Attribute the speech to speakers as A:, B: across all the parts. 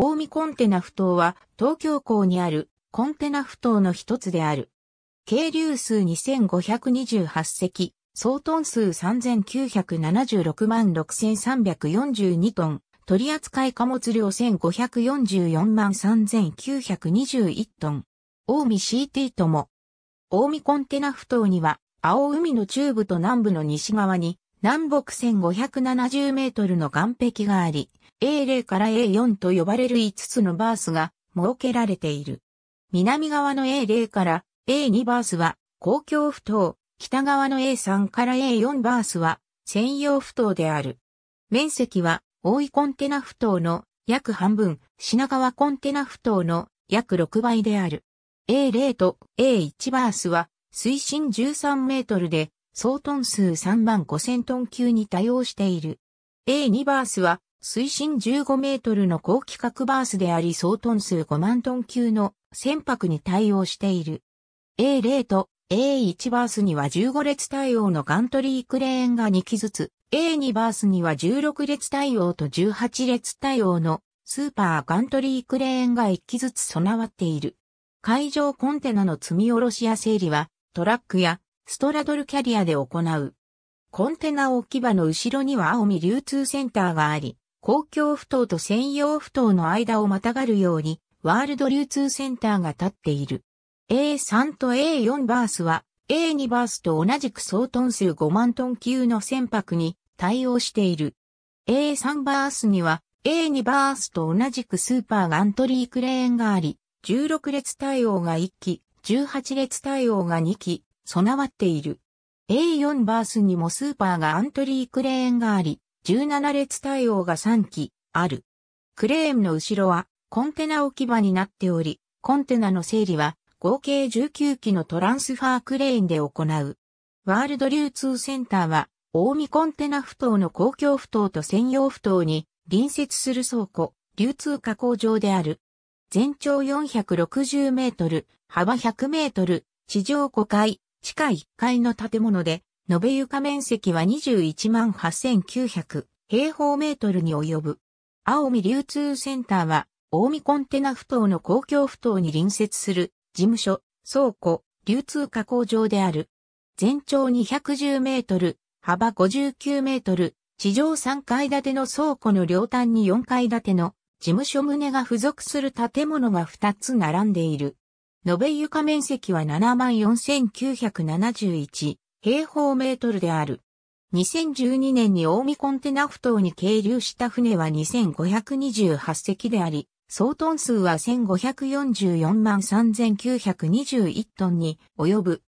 A: 大見コンテナ埠頭は東京港にあるコンテナ埠頭の一つである。軽流数2528隻、総トン数3976万6342トン、取扱貨物量1544万3921トン。大見 CT とも。大見コンテナ埠頭には、青海の中部と南部の西側に、南北線570メートルの岸壁があり、A0 から A4 と呼ばれる5つのバースが設けられている。南側の A0 から A2 バースは公共不当、北側の A3 から A4 バースは専用不当である。面積は大井コンテナ不当の約半分、品川コンテナ不当の約6倍である。A0 と A1 バースは水深13メートルで総トン数3万5000トン級に対応している。A2 バースは水深15メートルの高規格バースであり総トン数5万トン級の船舶に対応している。A0 と A1 バースには15列対応のガントリークレーンが2機ずつ、A2 バースには16列対応と18列対応のスーパーガントリークレーンが1機ずつ備わっている。海上コンテナの積み下ろしや整理はトラックやストラドルキャリアで行う。コンテナ置き場の後ろには青み流通センターがあり、公共不当と専用不当の間をまたがるように、ワールド流通センターが立っている。A3 と A4 バースは、A2 バースと同じく総トン数5万トン級の船舶に対応している。A3 バースには、A2 バースと同じくスーパーガントリークレーンがあり、16列対応が1機、18列対応が2機、備わっている。A4 バースにもスーパーがアントリークレーンがあり、17列対応が3機ある。クレーンの後ろはコンテナ置き場になっており、コンテナの整理は合計19機のトランスファークレーンで行う。ワールド流通センターは、大見コンテナ不頭の公共不頭と専用不頭に隣接する倉庫、流通加工場である。全長460メートル、幅100メートル、地上5階、地下1階の建物で、延べ床面積は21万8900平方メートルに及ぶ。青海流通センターは、大見コンテナ不頭の公共不頭に隣接する事務所、倉庫、流通加工場である。全長210メートル、幅59メートル、地上3階建ての倉庫の両端に4階建ての事務所棟が付属する建物が2つ並んでいる。延べ床面積は74,971平方メートルである。2012年に大見コンテナ埠頭に係留した船は2528隻であり、総トン数は1544万3921トンに及ぶ。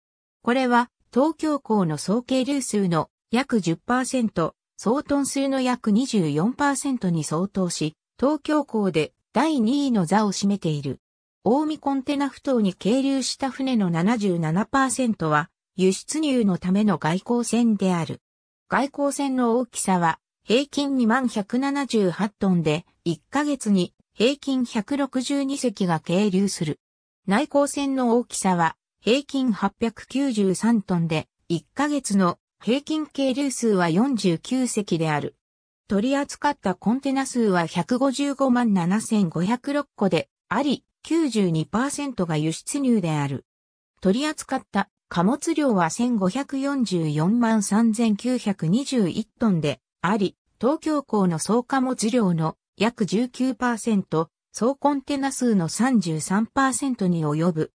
A: これは東京港の総係留数の約10%、総トン数の約24%に相当し、東京港で第2位の座を占めている。大見コンテナ埠頭に係留した船の77%は輸出入のための外交船である。外交船の大きさは平均2178トンで1ヶ月に平均162隻が係留する。内交船の大きさは平均893トンで1ヶ月の平均係留数は49隻である。取り扱ったコンテナ数は155万7506個であり、92%が輸出入である。取り扱った貨物量は1544万3921トンであり、東京港の総貨物量の約19%、総コンテナ数の33%に及ぶ。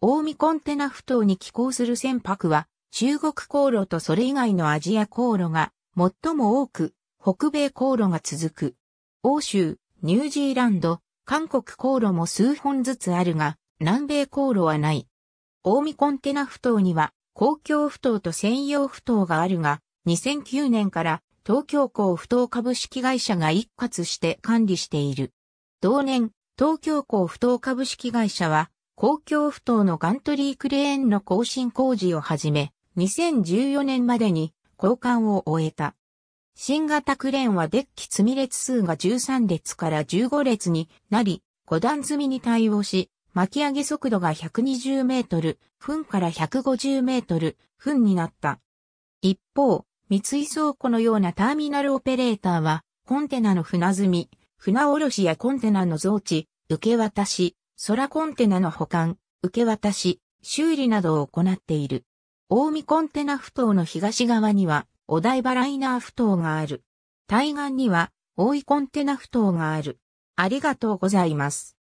A: 大見コンテナ不当に寄港する船舶は、中国航路とそれ以外のアジア航路が最も多く、北米航路が続く。欧州、ニュージーランド、韓国航路も数本ずつあるが、南米航路はない。大見コンテナ不頭には、公共不頭と専用不頭があるが、2009年から東京港不頭株式会社が一括して管理している。同年、東京港不頭株式会社は、公共不頭のガントリークレーンの更新工事をはじめ、2014年までに交換を終えた。新型クレーンはデッキ積み列数が13列から15列になり、5段積みに対応し、巻き上げ速度が120メートル、分から150メートル、分になった。一方、三井倉庫のようなターミナルオペレーターは、コンテナの船積み、船おろしやコンテナの増置、受け渡し、空コンテナの保管、受け渡し、修理などを行っている。大見コンテナ埠頭の東側には、お台場ライナー埠頭がある。対岸には、大井コンテナ埠頭がある。ありがとうございます。